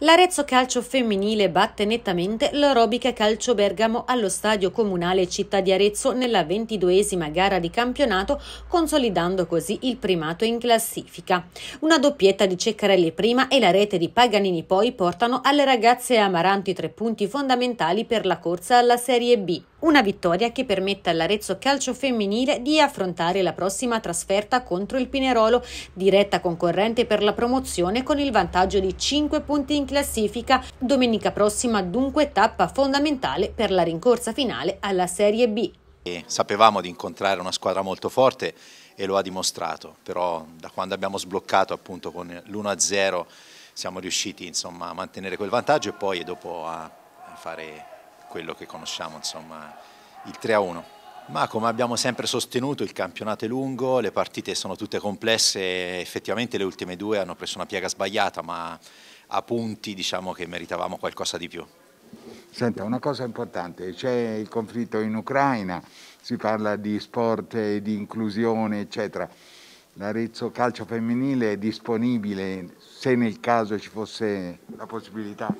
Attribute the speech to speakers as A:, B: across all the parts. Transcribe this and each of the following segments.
A: L'Arezzo Calcio Femminile batte nettamente l'Orobica Calcio Bergamo allo Stadio Comunale Città di Arezzo nella ventiduesima gara di campionato, consolidando così il primato in classifica. Una doppietta di Ceccarelli prima e la rete di Paganini poi portano alle ragazze amaranti tre punti fondamentali per la corsa alla Serie B. Una vittoria che permette all'Arezzo Calcio Femminile di affrontare la prossima trasferta contro il Pinerolo, diretta concorrente per la promozione con il vantaggio di 5 punti in classifica. Domenica prossima dunque tappa fondamentale per la rincorsa finale alla Serie B.
B: E sapevamo di incontrare una squadra molto forte e lo ha dimostrato, però da quando abbiamo sbloccato appunto con l'1-0 siamo riusciti insomma, a mantenere quel vantaggio e poi dopo a fare quello che conosciamo, insomma, il 3 a 1. Ma come abbiamo sempre sostenuto il campionato è lungo, le partite sono tutte complesse, effettivamente le ultime due hanno preso una piega sbagliata, ma a punti diciamo che meritavamo qualcosa di più.
C: Senta, una cosa importante, c'è il conflitto in Ucraina, si parla di sport e di inclusione, eccetera. L'Arezzo Calcio Femminile è disponibile se nel caso ci fosse la possibilità?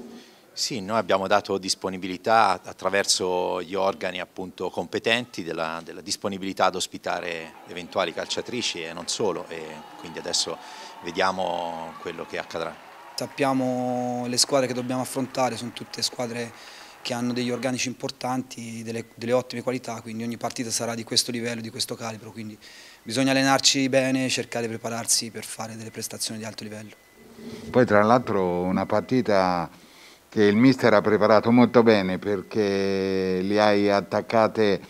B: Sì, noi abbiamo dato disponibilità attraverso gli organi appunto competenti della, della disponibilità ad ospitare eventuali calciatrici e non solo, e quindi adesso vediamo quello che accadrà.
D: Sappiamo le squadre che dobbiamo affrontare, sono tutte squadre che hanno degli organici importanti, delle, delle ottime qualità, quindi ogni partita sarà di questo livello, di questo calibro, quindi bisogna allenarci bene, cercare di prepararsi per fare delle prestazioni di alto livello.
C: Poi tra l'altro una partita che il mister ha preparato molto bene perché li hai attaccate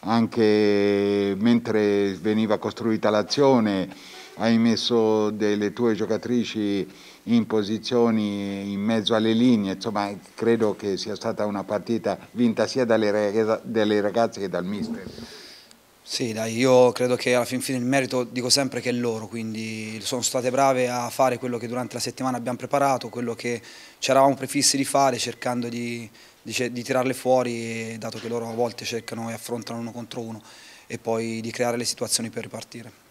C: anche mentre veniva costruita l'azione, hai messo delle tue giocatrici in posizioni in mezzo alle linee, insomma credo che sia stata una partita vinta sia dalle ragazze che dal mister. Sì, dai, io credo che alla fin fine il merito dico sempre
D: che è loro, quindi sono state brave a fare quello che durante la settimana abbiamo preparato, quello che ci eravamo prefissi di fare cercando di, di, di tirarle fuori, dato che loro a volte cercano e affrontano uno contro uno e poi di creare le situazioni per ripartire.